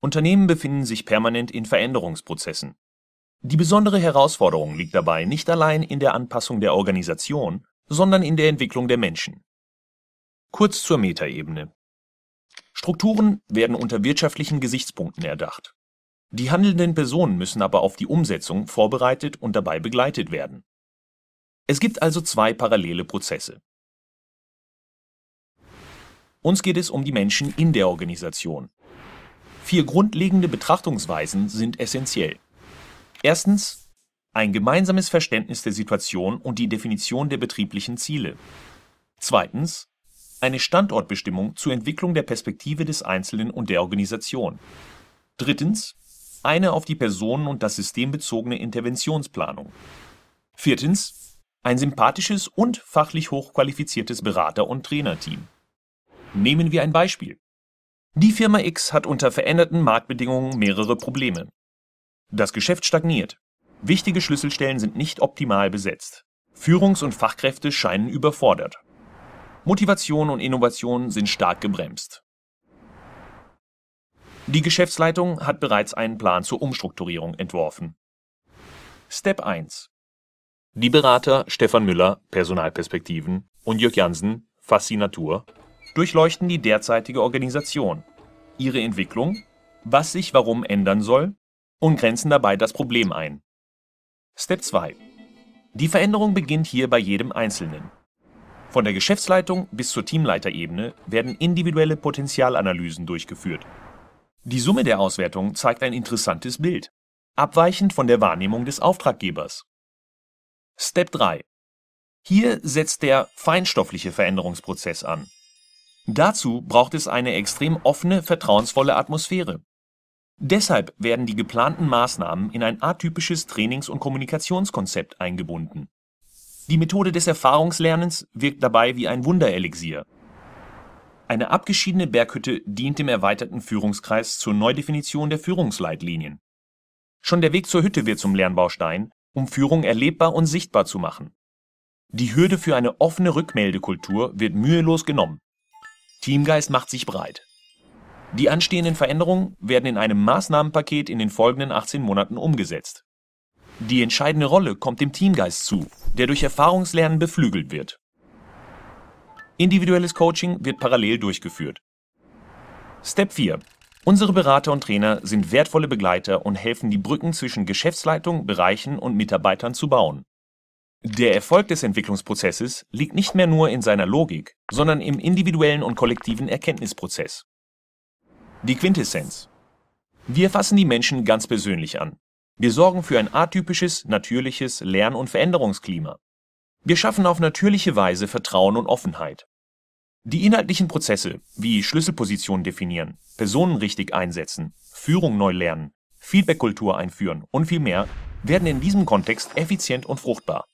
Unternehmen befinden sich permanent in Veränderungsprozessen. Die besondere Herausforderung liegt dabei nicht allein in der Anpassung der Organisation, sondern in der Entwicklung der Menschen. Kurz zur Metaebene. Strukturen werden unter wirtschaftlichen Gesichtspunkten erdacht. Die handelnden Personen müssen aber auf die Umsetzung vorbereitet und dabei begleitet werden. Es gibt also zwei parallele Prozesse. Uns geht es um die Menschen in der Organisation Vier grundlegende Betrachtungsweisen sind essentiell. Erstens ein gemeinsames Verständnis der Situation und die Definition der betrieblichen Ziele. Zweitens eine Standortbestimmung zur Entwicklung der Perspektive des Einzelnen und der Organisation. Drittens eine auf die Personen und das System bezogene Interventionsplanung. Viertens ein sympathisches und fachlich hochqualifiziertes Berater- und Trainerteam. Nehmen wir ein Beispiel. Die Firma X hat unter veränderten Marktbedingungen mehrere Probleme. Das Geschäft stagniert. Wichtige Schlüsselstellen sind nicht optimal besetzt. Führungs- und Fachkräfte scheinen überfordert. Motivation und Innovation sind stark gebremst. Die Geschäftsleitung hat bereits einen Plan zur Umstrukturierung entworfen. Step 1. Die Berater Stefan Müller, Personalperspektiven und Jörg Jansen, Fascinatur, durchleuchten die derzeitige Organisation ihre Entwicklung, was sich warum ändern soll und grenzen dabei das Problem ein. Step 2. Die Veränderung beginnt hier bei jedem Einzelnen. Von der Geschäftsleitung bis zur Teamleiterebene werden individuelle Potenzialanalysen durchgeführt. Die Summe der Auswertungen zeigt ein interessantes Bild, abweichend von der Wahrnehmung des Auftraggebers. Step 3. Hier setzt der feinstoffliche Veränderungsprozess an. Dazu braucht es eine extrem offene, vertrauensvolle Atmosphäre. Deshalb werden die geplanten Maßnahmen in ein atypisches Trainings- und Kommunikationskonzept eingebunden. Die Methode des Erfahrungslernens wirkt dabei wie ein Wunderelixier. Eine abgeschiedene Berghütte dient dem erweiterten Führungskreis zur Neudefinition der Führungsleitlinien. Schon der Weg zur Hütte wird zum Lernbaustein, um Führung erlebbar und sichtbar zu machen. Die Hürde für eine offene Rückmeldekultur wird mühelos genommen. Teamgeist macht sich breit. Die anstehenden Veränderungen werden in einem Maßnahmenpaket in den folgenden 18 Monaten umgesetzt. Die entscheidende Rolle kommt dem Teamgeist zu, der durch Erfahrungslernen beflügelt wird. Individuelles Coaching wird parallel durchgeführt. Step 4. Unsere Berater und Trainer sind wertvolle Begleiter und helfen, die Brücken zwischen Geschäftsleitung, Bereichen und Mitarbeitern zu bauen. Der Erfolg des Entwicklungsprozesses liegt nicht mehr nur in seiner Logik, sondern im individuellen und kollektiven Erkenntnisprozess. Die Quintessenz. Wir fassen die Menschen ganz persönlich an. Wir sorgen für ein atypisches, natürliches Lern- und Veränderungsklima. Wir schaffen auf natürliche Weise Vertrauen und Offenheit. Die inhaltlichen Prozesse, wie Schlüsselpositionen definieren, Personen richtig einsetzen, Führung neu lernen, Feedbackkultur einführen und viel mehr, werden in diesem Kontext effizient und fruchtbar.